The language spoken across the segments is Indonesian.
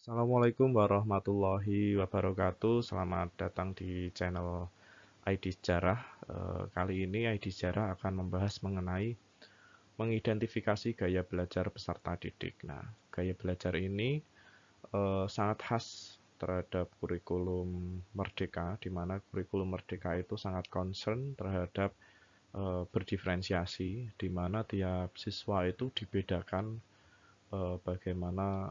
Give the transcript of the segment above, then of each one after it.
Assalamualaikum warahmatullahi wabarakatuh. Selamat datang di channel ID Sejarah. Eh, kali ini ID Sejarah akan membahas mengenai mengidentifikasi gaya belajar peserta didik. Nah, gaya belajar ini eh, sangat khas terhadap kurikulum merdeka, di mana kurikulum merdeka itu sangat concern terhadap eh, berdiferensiasi, di mana tiap siswa itu dibedakan bagaimana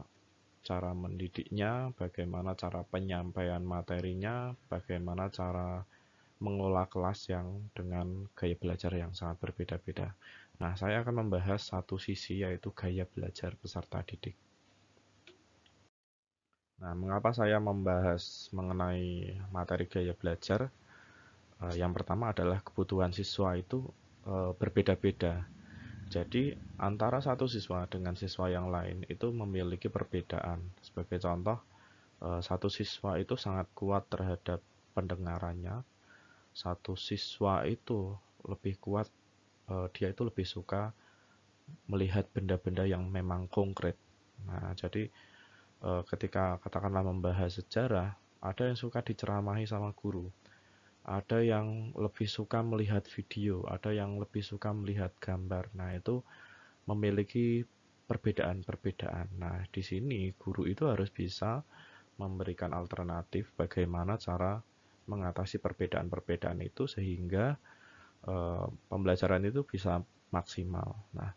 cara mendidiknya, bagaimana cara penyampaian materinya, bagaimana cara mengelola kelas yang dengan gaya belajar yang sangat berbeda-beda. Nah, saya akan membahas satu sisi yaitu gaya belajar peserta didik. Nah, mengapa saya membahas mengenai materi gaya belajar? Eh, yang pertama adalah kebutuhan siswa itu eh, berbeda-beda jadi antara satu siswa dengan siswa yang lain itu memiliki perbedaan. Sebagai contoh, eh, satu siswa itu sangat kuat terhadap pendengarannya. Satu siswa itu lebih kuat, eh, dia itu lebih suka melihat benda-benda yang memang konkret. Nah, jadi eh, ketika katakanlah membahas sejarah, ada yang suka diceramahi sama guru ada yang lebih suka melihat video, ada yang lebih suka melihat gambar. Nah, itu memiliki perbedaan-perbedaan. Nah, di sini guru itu harus bisa memberikan alternatif bagaimana cara mengatasi perbedaan-perbedaan itu sehingga e, pembelajaran itu bisa maksimal. Nah,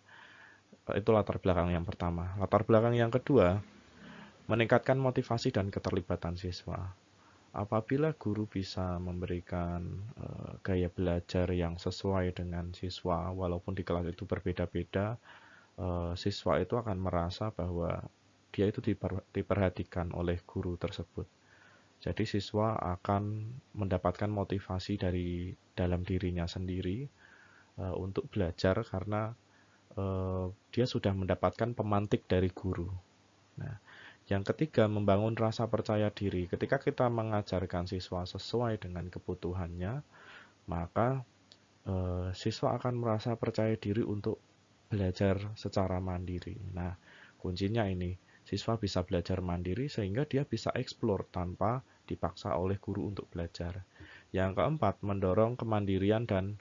itu latar belakang yang pertama. Latar belakang yang kedua, meningkatkan motivasi dan keterlibatan siswa. Apabila guru bisa memberikan uh, gaya belajar yang sesuai dengan siswa, walaupun di kelas itu berbeda-beda, uh, siswa itu akan merasa bahwa dia itu diper, diperhatikan oleh guru tersebut. Jadi siswa akan mendapatkan motivasi dari dalam dirinya sendiri uh, untuk belajar karena dia sudah mendapatkan pemantik dari guru. Nah, yang ketiga, membangun rasa percaya diri. Ketika kita mengajarkan siswa sesuai dengan kebutuhannya, maka eh, siswa akan merasa percaya diri untuk belajar secara mandiri. Nah, kuncinya ini, siswa bisa belajar mandiri sehingga dia bisa eksplor tanpa dipaksa oleh guru untuk belajar. Yang keempat, mendorong kemandirian dan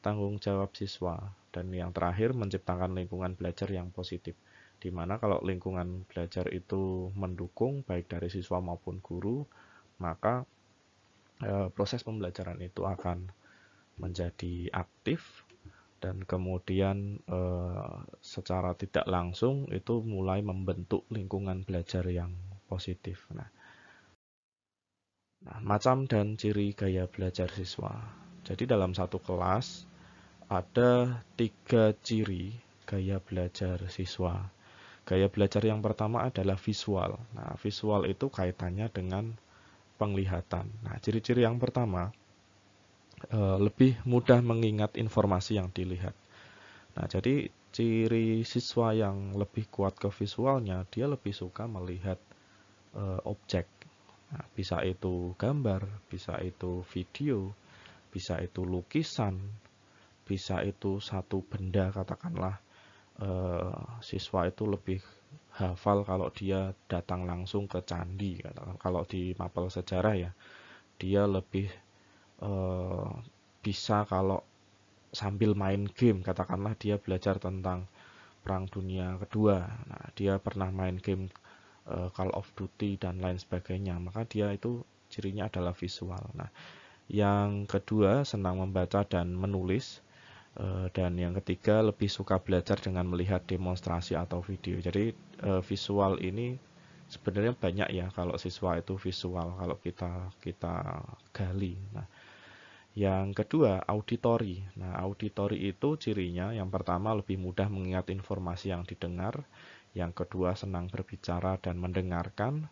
tanggung jawab siswa. Dan yang terakhir, menciptakan lingkungan belajar yang positif. Dimana kalau lingkungan belajar itu mendukung baik dari siswa maupun guru, maka e, proses pembelajaran itu akan menjadi aktif dan kemudian e, secara tidak langsung itu mulai membentuk lingkungan belajar yang positif. Nah, nah macam dan ciri gaya belajar siswa. Jadi dalam satu kelas ada tiga ciri gaya belajar siswa. Gaya belajar yang pertama adalah visual. Nah, visual itu kaitannya dengan penglihatan. Nah, ciri-ciri yang pertama eh, lebih mudah mengingat informasi yang dilihat. Nah, jadi ciri siswa yang lebih kuat ke visualnya, dia lebih suka melihat eh, objek. Nah, bisa itu gambar, bisa itu video, bisa itu lukisan, bisa itu satu benda katakanlah Eh, siswa itu lebih hafal kalau dia datang langsung ke candi kalau di mapel sejarah ya dia lebih e, bisa kalau sambil main game katakanlah dia belajar tentang perang dunia kedua nah dia pernah main game e, Call of Duty dan lain sebagainya maka dia itu cirinya adalah visual nah yang kedua senang membaca dan menulis Eh, dan yang ketiga lebih suka belajar dengan melihat demonstrasi atau video. Jadi eh, visual ini sebenarnya banyak ya kalau siswa itu visual kalau kita kita gali. Nah, yang kedua auditori. Nah, auditori itu cirinya yang pertama lebih mudah mengingat informasi yang didengar, yang kedua senang berbicara dan mendengarkan,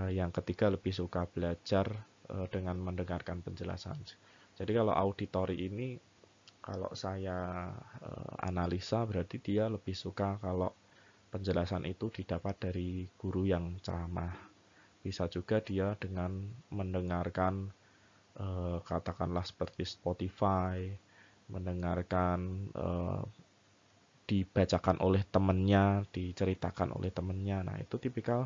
eh, yang ketiga lebih suka belajar dengan mendengarkan penjelasan. Jadi kalau auditori ini kalau saya e, analisa berarti dia lebih suka kalau penjelasan itu didapat dari guru yang ceramah. Bisa juga dia dengan mendengarkan e, katakanlah seperti Spotify, mendengarkan e, dibacakan oleh temennya, diceritakan oleh temennya. Nah, itu tipikal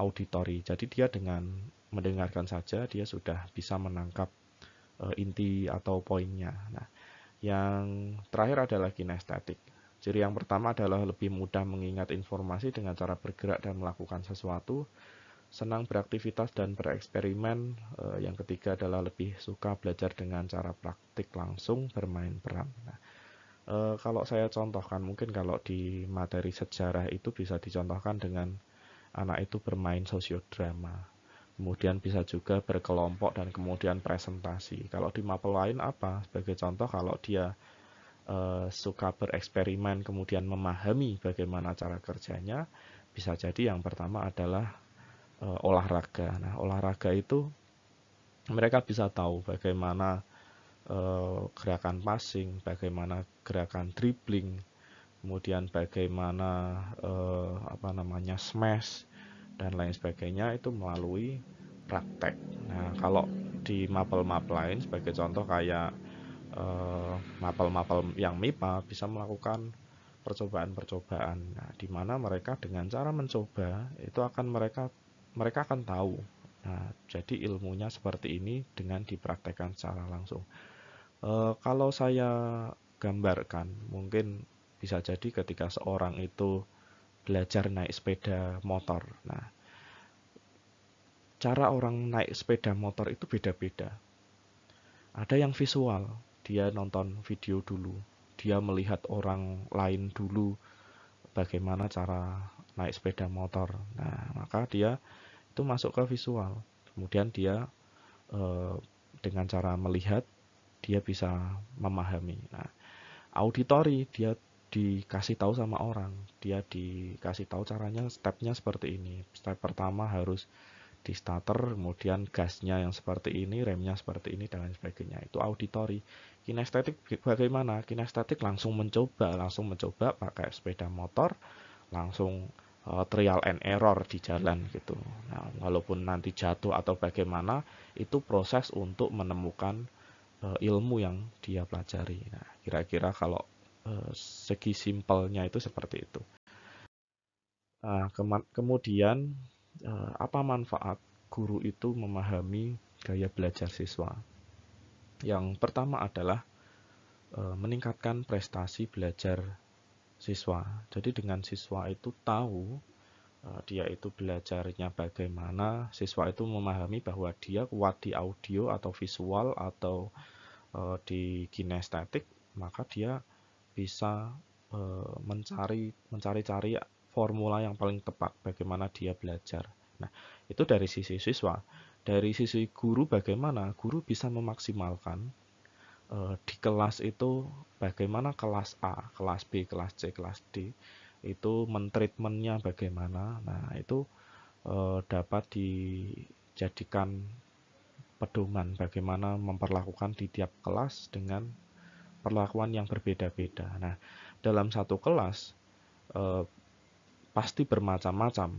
auditori. Jadi dia dengan mendengarkan saja dia sudah bisa menangkap inti atau poinnya. Nah, yang terakhir adalah kinestetik. Ciri yang pertama adalah lebih mudah mengingat informasi dengan cara bergerak dan melakukan sesuatu, senang beraktivitas dan bereksperimen. E, yang ketiga adalah lebih suka belajar dengan cara praktik langsung bermain peran. Nah, e, kalau saya contohkan, mungkin kalau di materi sejarah itu bisa dicontohkan dengan anak itu bermain sosiodrama kemudian bisa juga berkelompok dan kemudian presentasi. Kalau di mapel lain apa? Sebagai contoh kalau dia e, suka bereksperimen kemudian memahami bagaimana cara kerjanya, bisa jadi yang pertama adalah e, olahraga. Nah, olahraga itu mereka bisa tahu bagaimana e, gerakan passing, bagaimana gerakan dribbling, kemudian bagaimana e, apa namanya smash dan lain sebagainya itu melalui praktek. Nah, kalau di mapel-map lain sebagai contoh kayak eh, mapel-mapel eh, yang MIPA bisa melakukan percobaan-percobaan. Nah, di mana mereka dengan cara mencoba itu akan mereka mereka akan tahu. Nah, jadi ilmunya seperti ini dengan dipraktekkan secara langsung. Eh, kalau saya gambarkan, mungkin bisa jadi ketika seorang itu belajar naik sepeda motor. Nah, cara orang naik sepeda motor itu beda-beda. Ada yang visual, dia nonton video dulu, dia melihat orang lain dulu bagaimana cara naik sepeda motor. Nah, maka dia itu masuk ke visual. Kemudian dia eh, dengan cara melihat dia bisa memahami. Nah, auditori dia dikasih tahu sama orang dia dikasih tahu caranya stepnya seperti ini step pertama harus di starter kemudian gasnya yang seperti ini remnya seperti ini dan lain sebagainya itu auditory kinestetik bagaimana kinestetik langsung mencoba langsung mencoba pakai sepeda motor langsung uh, trial and error di jalan gitu nah walaupun nanti jatuh atau bagaimana itu proses untuk menemukan uh, ilmu yang dia pelajari nah kira-kira kalau Eh, segi simpelnya itu seperti itu. Nah, kemudian eh, apa manfaat guru itu memahami gaya belajar siswa? Yang pertama adalah eh, meningkatkan prestasi belajar siswa. Jadi dengan siswa itu tahu dia itu belajarnya bagaimana, siswa itu memahami bahwa dia kuat di audio atau visual atau di kinestetik, maka dia bisa e, mencari mencari-cari formula yang paling tepat bagaimana dia belajar. Nah, itu dari sisi siswa. Dari sisi guru bagaimana guru bisa memaksimalkan e, di kelas itu bagaimana kelas A, kelas B, kelas C, kelas D itu mentreatmentnya bagaimana. Nah, itu e, dapat dijadikan pedoman bagaimana memperlakukan di tiap kelas dengan perlakuan yang berbeda-beda. Nah, dalam satu kelas eh, pasti bermacam-macam.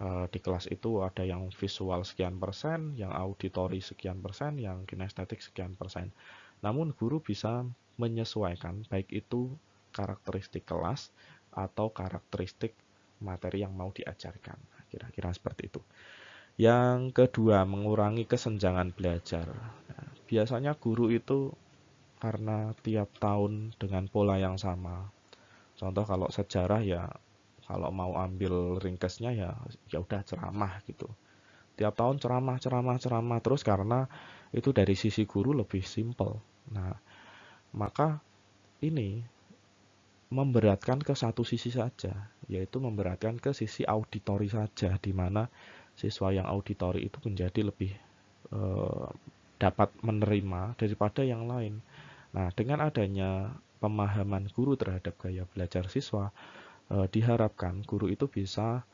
Eh, di kelas itu ada yang visual sekian persen, yang auditori sekian persen, yang kinestetik sekian persen. Namun guru bisa menyesuaikan baik itu karakteristik kelas atau karakteristik materi yang mau diajarkan. Nah, kira-kira seperti itu. Yang kedua, mengurangi kesenjangan belajar. Nah, biasanya guru itu karena tiap tahun dengan pola yang sama. Contoh kalau sejarah ya kalau mau ambil ringkesnya ya ya udah ceramah gitu. Tiap tahun ceramah ceramah ceramah terus karena itu dari sisi guru lebih simple. Nah, maka ini memberatkan ke satu sisi saja, yaitu memberatkan ke sisi auditori saja di mana siswa yang auditori itu menjadi lebih eh, dapat menerima daripada yang lain. Nah, dengan adanya pemahaman guru terhadap gaya belajar siswa, eh, diharapkan guru itu bisa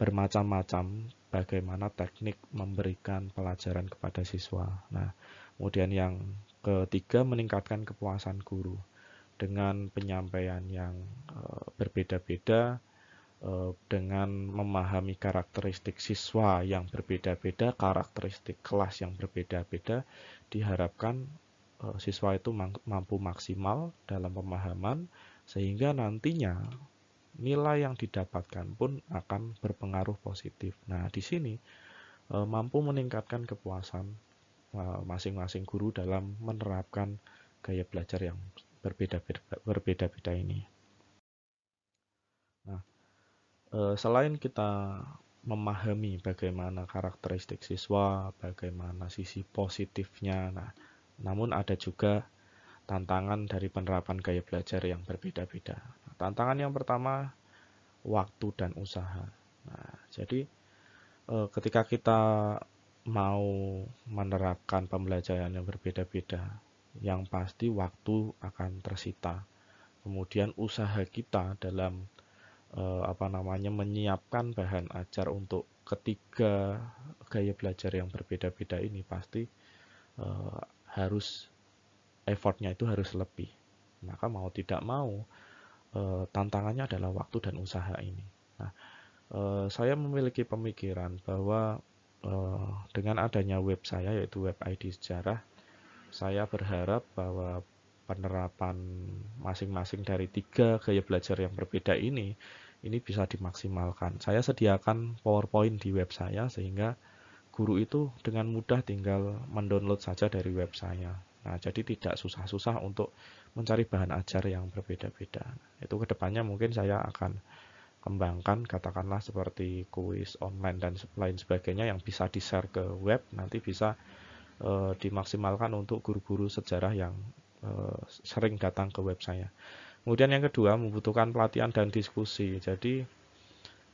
bermacam-macam bagaimana teknik memberikan pelajaran kepada siswa. Nah, kemudian yang ketiga meningkatkan kepuasan guru dengan penyampaian yang e, berbeda-beda e, dengan memahami karakteristik siswa yang berbeda-beda, karakteristik kelas yang berbeda-beda, diharapkan Eh, siswa itu mampu maksimal dalam pemahaman sehingga nantinya nilai yang didapatkan pun akan berpengaruh positif. Nah, di sini eh, mampu meningkatkan kepuasan eh, masing-masing guru dalam menerapkan gaya belajar yang berbeda-beda ini. Nah, selain kita memahami bagaimana karakteristik siswa, bagaimana sisi positifnya. Nah, namun ada juga tantangan dari penerapan gaya belajar yang berbeda-beda. tantangan yang pertama waktu dan usaha. Nah, jadi eh, ketika kita mau menerapkan pembelajaran yang berbeda-beda, yang pasti waktu akan tersita. Kemudian usaha kita dalam eh, apa namanya menyiapkan bahan ajar untuk ketiga gaya belajar yang berbeda-beda ini pasti eh, harus effortnya itu harus lebih. Maka mau tidak mau eh, tantangannya adalah waktu dan usaha ini. Nah, eh, saya memiliki pemikiran bahwa eh, dengan adanya web saya yaitu web ID sejarah, saya berharap bahwa penerapan masing-masing dari tiga gaya belajar yang berbeda ini ini bisa dimaksimalkan. Saya sediakan PowerPoint di web saya sehingga guru itu dengan mudah tinggal mendownload saja dari web saya. Nah, jadi tidak susah-susah untuk mencari bahan ajar yang berbeda-beda. Itu kedepannya mungkin saya akan kembangkan katakanlah seperti kuis online dan lain sebagainya yang bisa di-share ke web nanti bisa e, dimaksimalkan untuk guru-guru sejarah yang e, sering datang ke web saya. Kemudian yang kedua membutuhkan pelatihan dan diskusi. Jadi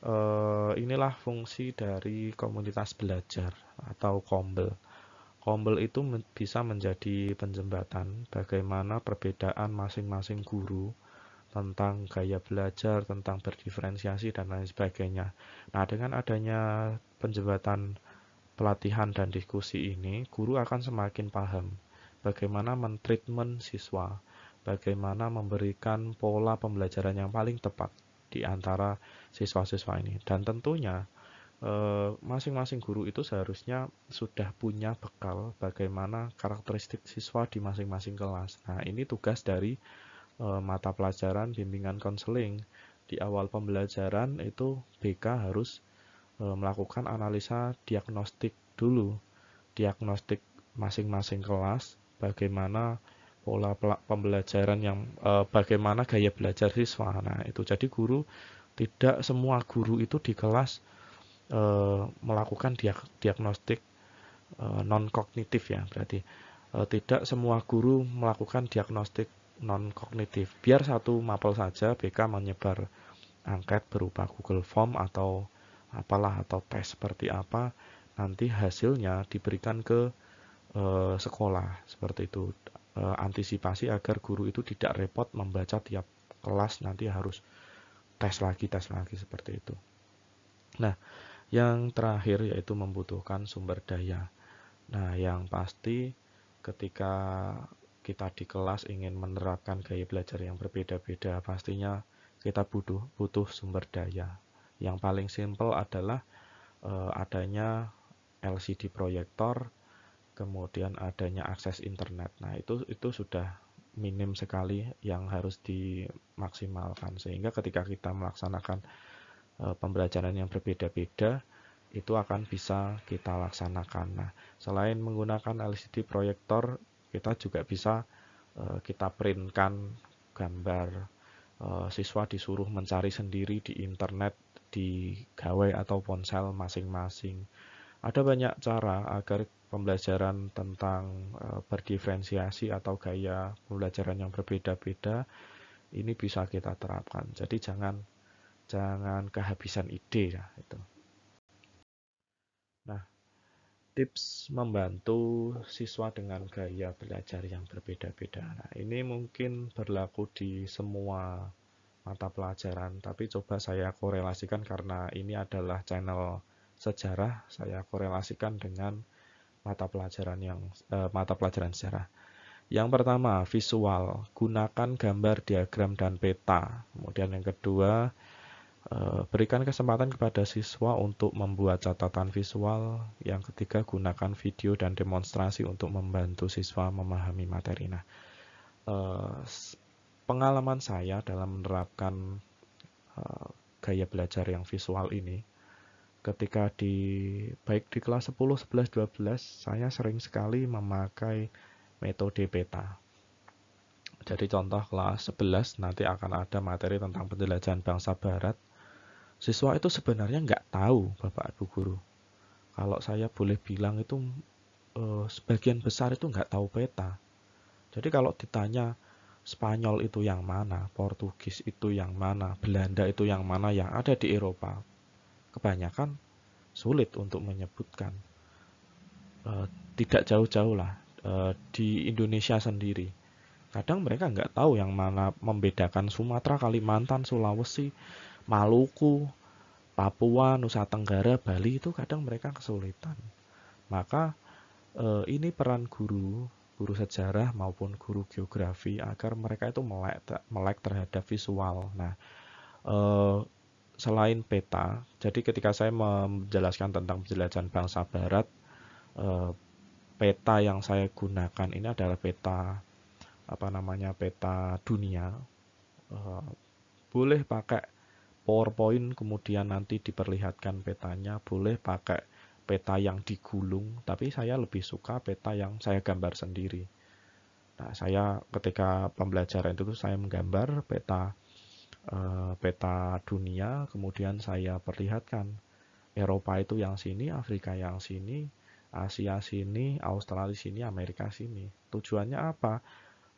eh, inilah fungsi dari komunitas belajar atau kombel. Kombel itu men bisa menjadi penjembatan bagaimana perbedaan masing-masing guru tentang gaya belajar, tentang berdiferensiasi dan lain sebagainya. Nah, dengan adanya penjembatan pelatihan dan diskusi ini, guru akan semakin paham bagaimana mentreatment siswa, bagaimana memberikan pola pembelajaran yang paling tepat di antara siswa-siswa ini. Dan tentunya eh, masing-masing guru itu seharusnya sudah punya bekal bagaimana karakteristik siswa di masing-masing kelas. Nah, ini tugas dari eh, mata pelajaran bimbingan konseling. Di awal pembelajaran itu BK harus eh, melakukan analisa diagnostik dulu. Diagnostik masing-masing kelas bagaimana pola pembelajaran yang e, bagaimana gaya belajar siswa. Nah, itu jadi guru tidak semua guru itu di kelas e, melakukan diag diagnostik e, eh, non kognitif ya, berarti e, tidak semua guru melakukan diagnostik non kognitif. Biar satu mapel saja BK menyebar angket berupa Google Form atau apalah atau tes seperti apa, nanti hasilnya diberikan ke e, sekolah seperti itu Eh, antisipasi agar guru itu tidak repot membaca tiap kelas nanti harus tes lagi tes lagi seperti itu. Nah, yang terakhir yaitu membutuhkan sumber daya. Nah, yang pasti ketika kita di kelas ingin menerapkan gaya belajar yang berbeda-beda, pastinya kita butuh butuh sumber daya. Yang paling simpel adalah e, adanya LCD proyektor kemudian adanya akses internet. Nah, itu itu sudah minim sekali yang harus dimaksimalkan sehingga ketika kita melaksanakan e, pembelajaran yang berbeda-beda itu akan bisa kita laksanakan. Nah, selain menggunakan LCD proyektor, kita juga bisa e, kita printkan gambar e, siswa disuruh mencari sendiri di internet di gawai atau ponsel masing-masing. Ada banyak cara agar pembelajaran tentang eh, berdiferensiasi atau gaya pembelajaran yang berbeda-beda ini bisa kita terapkan. Jadi jangan jangan kehabisan ide ya itu. Nah, tips membantu siswa dengan gaya belajar yang berbeda-beda. Nah, ini mungkin berlaku di semua mata pelajaran, tapi coba saya korelasikan karena ini adalah channel sejarah saya korelasikan dengan mata pelajaran yang eh, mata pelajaran sejarah. Yang pertama, visual. Gunakan gambar, diagram, dan peta. Kemudian yang kedua, eh, berikan kesempatan kepada siswa untuk membuat catatan visual. Yang ketiga, gunakan video dan demonstrasi untuk membantu siswa memahami materi. Nah, eh, pengalaman saya dalam menerapkan eh, gaya belajar yang visual ini ketika di baik di kelas 10, 11, 12 saya sering sekali memakai metode peta. Jadi contoh kelas 11 nanti akan ada materi tentang penjelajahan bangsa barat. Siswa itu sebenarnya nggak tahu Bapak Ibu guru. Kalau saya boleh bilang itu eh, sebagian besar itu nggak tahu peta. Jadi kalau ditanya Spanyol itu yang mana, Portugis itu yang mana, Belanda itu yang mana yang ada di Eropa, kebanyakan sulit untuk menyebutkan. E, tidak jauh-jauh lah e, di Indonesia sendiri. Kadang mereka nggak tahu yang mana membedakan Sumatera, Kalimantan, Sulawesi, Maluku, Papua, Nusa Tenggara, Bali itu kadang mereka kesulitan. Maka e, ini peran guru, guru sejarah maupun guru geografi agar mereka itu melek melek terhadap visual. Nah, e, selain peta, jadi ketika saya menjelaskan tentang penjelajahan bangsa barat, eh, peta yang saya gunakan ini adalah peta apa namanya peta dunia eh, boleh pakai PowerPoint kemudian nanti diperlihatkan petanya boleh pakai peta yang digulung tapi saya lebih suka peta yang saya gambar sendiri nah saya ketika pembelajaran itu saya menggambar peta Eh, peta dunia, kemudian saya perlihatkan Eropa itu yang sini, Afrika yang sini, Asia sini, Australia sini, Amerika sini. Tujuannya apa?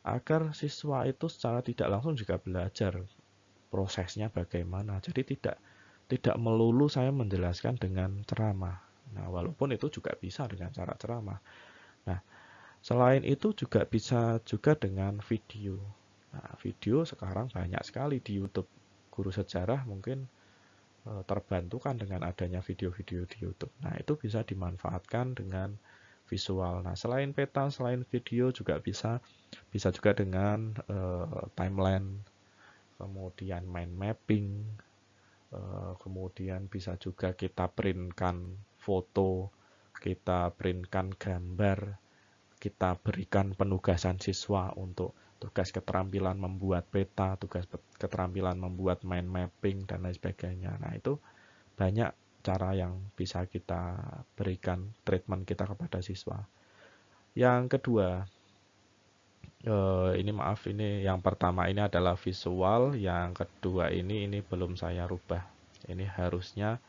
Agar siswa itu secara tidak langsung juga belajar prosesnya bagaimana. Jadi tidak tidak melulu saya menjelaskan dengan ceramah. Nah, walaupun itu juga bisa dengan cara ceramah. Nah, selain itu juga bisa juga dengan video. Nah, video sekarang banyak sekali di YouTube. Guru sejarah mungkin eh, terbantukan dengan adanya video-video di YouTube. Nah, itu bisa dimanfaatkan dengan visual. Nah, selain peta, selain video juga bisa bisa juga dengan e, timeline, kemudian mind mapping, e, kemudian bisa juga kita printkan foto, kita printkan gambar, kita berikan penugasan siswa untuk tugas keterampilan membuat peta, tugas keterampilan membuat mind mapping, dan lain sebagainya. Nah, itu banyak cara yang bisa kita berikan treatment kita kepada siswa. Yang kedua, eh, ini maaf, ini yang pertama ini adalah visual, yang kedua ini ini belum saya rubah. Ini harusnya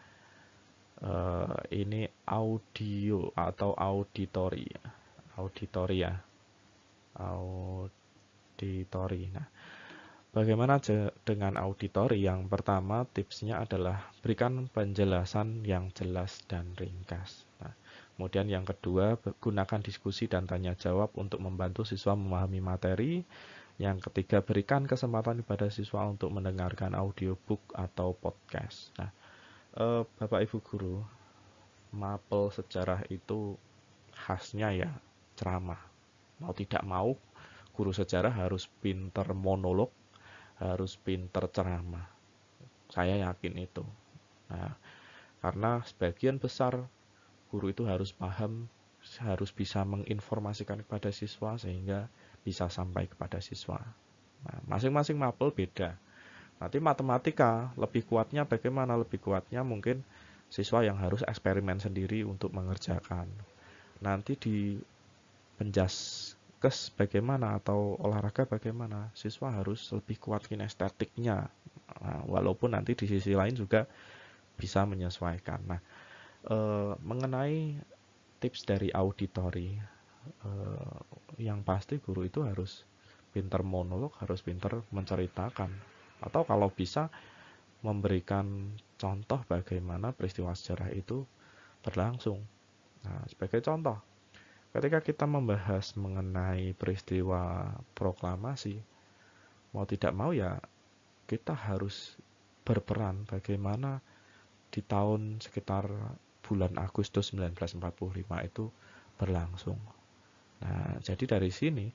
eh, ini audio atau auditori, auditoria, ya. aud auditori. Nah, bagaimana dengan auditori? Yang pertama tipsnya adalah berikan penjelasan yang jelas dan ringkas. Nah, kemudian yang kedua gunakan diskusi dan tanya jawab untuk membantu siswa memahami materi. Yang ketiga, berikan kesempatan kepada siswa untuk mendengarkan audiobook atau podcast. Nah, eh, Bapak Ibu guru, mapel sejarah itu khasnya ya ceramah. Mau tidak mau guru sejarah harus pinter monolog, harus pinter ceramah. Saya yakin itu. Nah, karena sebagian besar guru itu harus paham, harus bisa menginformasikan kepada siswa sehingga bisa sampai kepada siswa. Nah, masing-masing mapel beda. Nanti matematika lebih kuatnya bagaimana? Lebih kuatnya mungkin siswa yang harus eksperimen sendiri untuk mengerjakan. Nanti di penjas nakes bagaimana atau olahraga bagaimana siswa harus lebih kuat kinestetiknya nah, walaupun nanti di sisi lain juga bisa menyesuaikan nah eh, mengenai tips dari auditori eh, yang pasti guru itu harus pinter monolog harus pinter menceritakan atau kalau bisa memberikan contoh bagaimana peristiwa sejarah itu berlangsung nah sebagai contoh Ketika kita membahas mengenai peristiwa proklamasi, mau tidak mau ya kita harus berperan bagaimana di tahun sekitar bulan Agustus 1945 itu berlangsung. Nah, jadi dari sini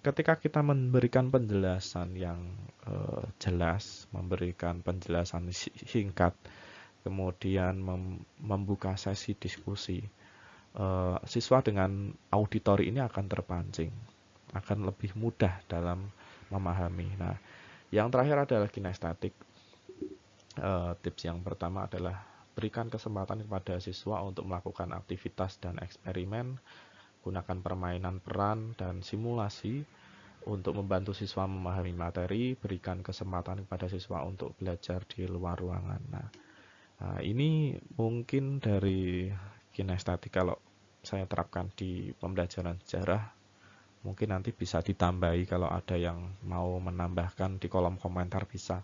ketika kita memberikan penjelasan yang eh, jelas, memberikan penjelasan singkat, kemudian mem membuka sesi diskusi, Eh, siswa dengan auditori ini akan terpancing, akan lebih mudah dalam memahami. Nah, yang terakhir adalah kinestetik. Eh, tips yang pertama adalah berikan kesempatan kepada siswa untuk melakukan aktivitas dan eksperimen, gunakan permainan peran dan simulasi untuk membantu siswa memahami materi, berikan kesempatan kepada siswa untuk belajar di luar ruangan. Nah, eh, ini mungkin dari kinestetik kalau saya terapkan di pembelajaran sejarah mungkin nanti bisa ditambahi kalau ada yang mau menambahkan di kolom komentar bisa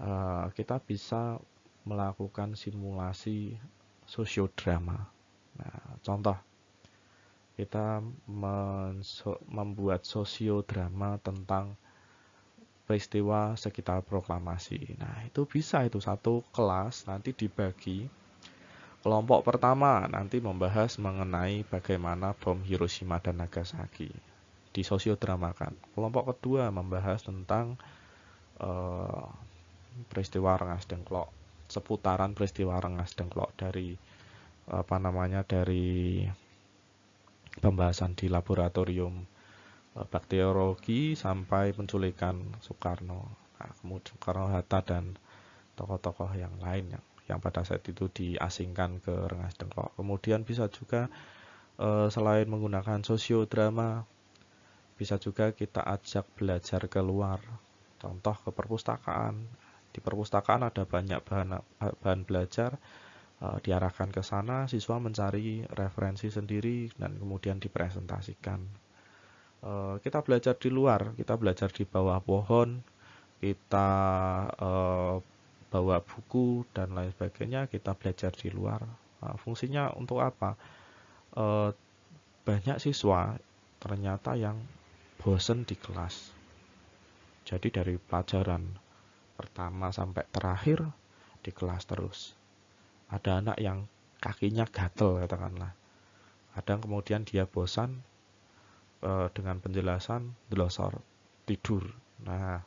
eh, kita bisa melakukan simulasi sosiodrama nah, contoh kita membuat sosiodrama tentang peristiwa sekitar proklamasi nah itu bisa itu satu kelas nanti dibagi Kelompok pertama nanti membahas mengenai bagaimana bom Hiroshima dan Nagasaki di sosiodramakan. Kelompok kedua membahas tentang uh, peristiwa Rengas Dengklok, seputaran peristiwa Rengas Dengklok dari apa namanya dari pembahasan di laboratorium eh, bakteriologi sampai penculikan Soekarno, nah, kemudian Soekarno Hatta dan tokoh-tokoh yang lain yang yang pada saat itu diasingkan ke Rengas Dengklok. Kemudian bisa juga eh, selain menggunakan sosiodrama, bisa juga kita ajak belajar keluar. Contoh ke perpustakaan. Di perpustakaan ada banyak bahan bahan belajar eh, diarahkan ke sana, siswa mencari referensi sendiri dan kemudian dipresentasikan. Eh, kita belajar di luar, kita belajar di bawah pohon, kita bawa buku dan lain sebagainya kita belajar di luar nah, fungsinya untuk apa e, banyak siswa ternyata yang bosen di kelas jadi dari pelajaran pertama sampai terakhir di kelas terus ada anak yang kakinya gatel katakanlah kadang kemudian dia bosan e, dengan penjelasan delosor tidur nah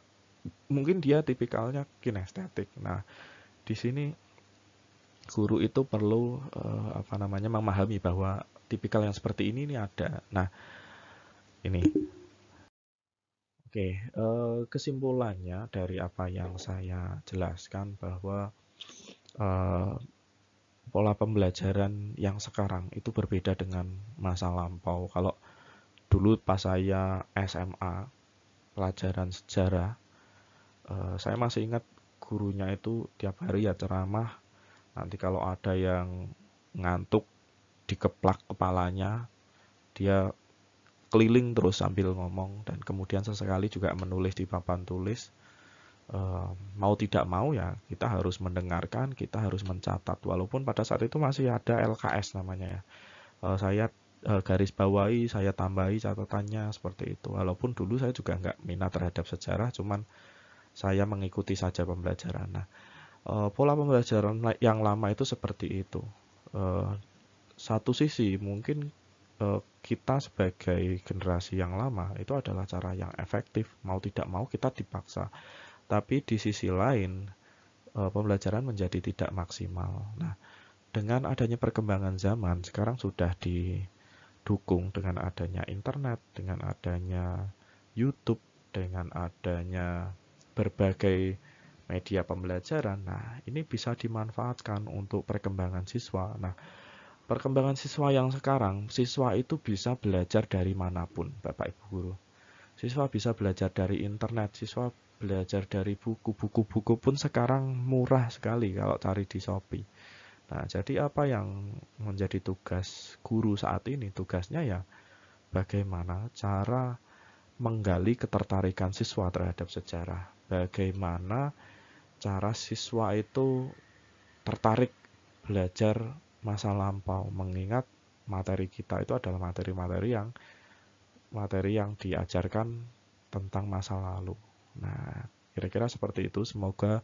mungkin dia tipikalnya kinestetik. Nah, di sini guru itu perlu uh, apa namanya memahami bahwa tipikal yang seperti ini ini ada. Nah, ini. Oke, uh, kesimpulannya dari apa yang saya jelaskan bahwa uh, pola pembelajaran yang sekarang itu berbeda dengan masa lampau. Kalau dulu pas saya SMA, pelajaran sejarah Eh, saya masih ingat gurunya itu tiap hari ya ceramah nanti kalau ada yang ngantuk dikeplak kepalanya dia keliling terus sambil ngomong dan kemudian sesekali juga menulis di papan tulis eh, mau tidak mau ya kita harus mendengarkan, kita harus mencatat. Walaupun pada saat itu masih ada LKS namanya ya. Eh, saya garis bawahi, saya tambahi catatannya seperti itu. Walaupun dulu saya juga nggak minat terhadap sejarah, cuman saya mengikuti saja pembelajaran. Nah, eh, pola pembelajaran yang lama itu seperti itu. Eh, satu sisi mungkin eh, kita sebagai generasi yang lama itu adalah cara yang efektif, mau tidak mau kita dipaksa. Tapi di sisi lain pembelajaran menjadi tidak maksimal. Nah, dengan adanya perkembangan zaman sekarang sudah didukung dengan adanya internet, dengan adanya YouTube, dengan adanya berbagai media pembelajaran. Nah, ini bisa dimanfaatkan untuk perkembangan siswa. Nah, perkembangan siswa yang sekarang, siswa itu bisa belajar dari manapun, Bapak Ibu guru. Siswa bisa belajar dari internet, siswa belajar dari buku. Buku-buku pun sekarang murah sekali kalau cari di Shopee. Nah, jadi apa yang menjadi tugas guru saat ini? Tugasnya ya bagaimana cara menggali ketertarikan siswa terhadap sejarah. Bagaimana cara siswa itu tertarik belajar masa lampau, mengingat materi kita itu adalah materi-materi yang materi yang diajarkan tentang masa lalu. Nah, kira-kira seperti itu. Semoga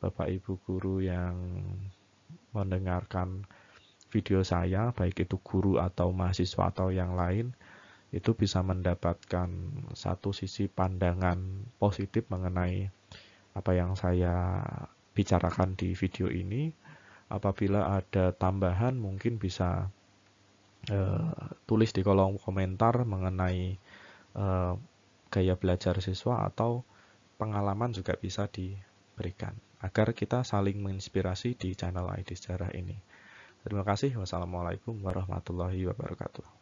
Bapak Ibu guru yang mendengarkan video saya, baik itu guru atau mahasiswa atau yang lain, itu bisa mendapatkan satu sisi pandangan positif mengenai apa yang saya bicarakan di video ini. Apabila ada tambahan mungkin bisa eh, tulis di kolom komentar mengenai eh, gaya belajar siswa atau pengalaman juga bisa diberikan agar kita saling menginspirasi di channel ID Sejarah ini. Terima kasih. Wassalamualaikum warahmatullahi wabarakatuh.